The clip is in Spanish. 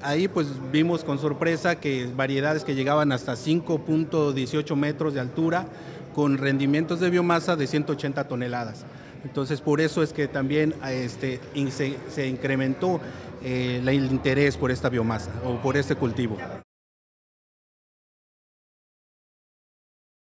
Ahí pues vimos con sorpresa que variedades que llegaban hasta 5.18 metros de altura con rendimientos de biomasa de 180 toneladas. Entonces por eso es que también este, se, incrementó el eh, interés por esta biomasa o por este cultivo.